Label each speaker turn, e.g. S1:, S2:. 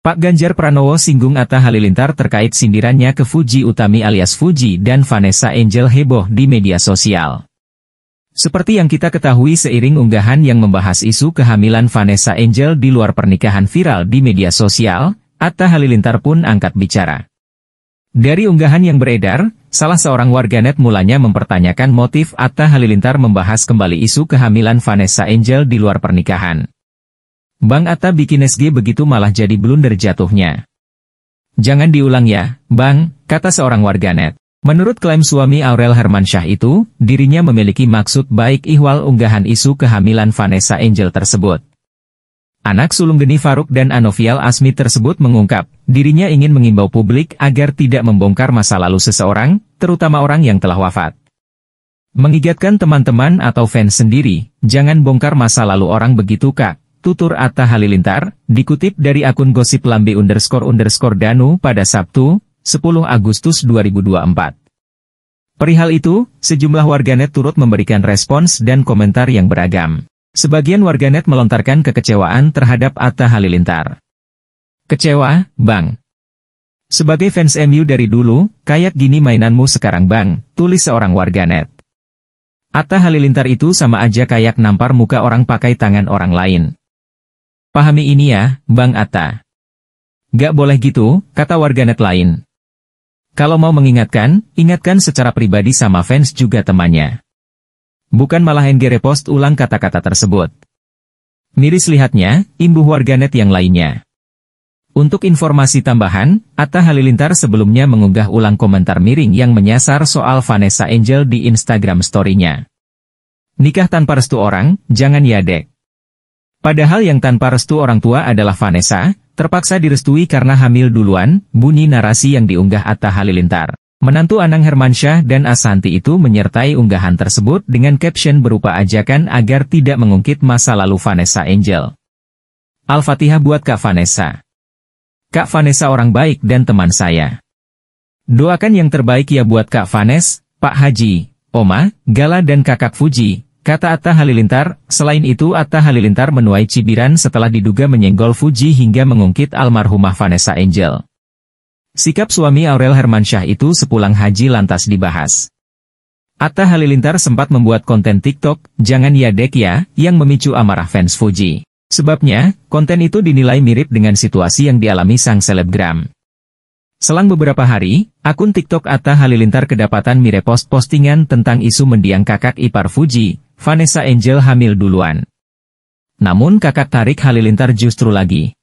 S1: Pak Ganjar Pranowo singgung Atta Halilintar terkait sindirannya ke Fuji Utami alias Fuji dan Vanessa Angel heboh di media sosial. Seperti yang kita ketahui seiring unggahan yang membahas isu kehamilan Vanessa Angel di luar pernikahan viral di media sosial, Atta Halilintar pun angkat bicara. Dari unggahan yang beredar, salah seorang warganet mulanya mempertanyakan motif Atta Halilintar membahas kembali isu kehamilan Vanessa Angel di luar pernikahan. Bang Atta bikin SG begitu malah jadi blunder jatuhnya. Jangan diulang ya, Bang, kata seorang warganet. Menurut klaim suami Aurel Hermansyah itu, dirinya memiliki maksud baik ihwal unggahan isu kehamilan Vanessa Angel tersebut. Anak sulung Geni Faruk dan Anovial Asmi tersebut mengungkap, dirinya ingin mengimbau publik agar tidak membongkar masa lalu seseorang, terutama orang yang telah wafat. Mengingatkan teman-teman atau fans sendiri, jangan bongkar masa lalu orang begitu kak, tutur Atta Halilintar, dikutip dari akun gosip lambe underscore underscore danu pada Sabtu, 10 Agustus 2024. Perihal itu, sejumlah warganet turut memberikan respons dan komentar yang beragam. Sebagian warganet melontarkan kekecewaan terhadap Atta Halilintar. Kecewa, Bang. Sebagai fans MU dari dulu, kayak gini mainanmu sekarang Bang, tulis seorang warganet. Atta Halilintar itu sama aja kayak nampar muka orang pakai tangan orang lain. Pahami ini ya, Bang Atta. Gak boleh gitu, kata warganet lain. Kalau mau mengingatkan, ingatkan secara pribadi sama fans juga temannya. Bukan malah NG repost ulang kata-kata tersebut. Miris lihatnya, imbuh warganet yang lainnya. Untuk informasi tambahan, Atta Halilintar sebelumnya mengunggah ulang komentar miring yang menyasar soal Vanessa Angel di Instagram story-nya. Nikah tanpa restu orang, jangan yadek. Padahal yang tanpa restu orang tua adalah Vanessa, terpaksa direstui karena hamil duluan, bunyi narasi yang diunggah Atta Halilintar. Menantu Anang Hermansyah dan Asanti itu menyertai unggahan tersebut dengan caption berupa ajakan agar tidak mengungkit masa lalu Vanessa Angel. Al-Fatihah buat Kak Vanessa. Kak Vanessa orang baik dan teman saya. Doakan yang terbaik ya buat Kak Vanessa, Pak Haji, Oma, Gala dan Kakak Fuji, Kata Atta Halilintar, selain itu Atta Halilintar menuai cibiran setelah diduga menyenggol Fuji hingga mengungkit almarhumah Vanessa Angel. Sikap suami Aurel Hermansyah itu sepulang haji lantas dibahas. Atta Halilintar sempat membuat konten TikTok, Jangan Ya Dek Ya, yang memicu amarah fans Fuji. Sebabnya, konten itu dinilai mirip dengan situasi yang dialami sang selebgram. Selang beberapa hari, akun TikTok Atta Halilintar kedapatan merepost postingan tentang isu mendiang kakak ipar Fuji, Vanessa Angel hamil duluan. Namun kakak tarik Halilintar justru lagi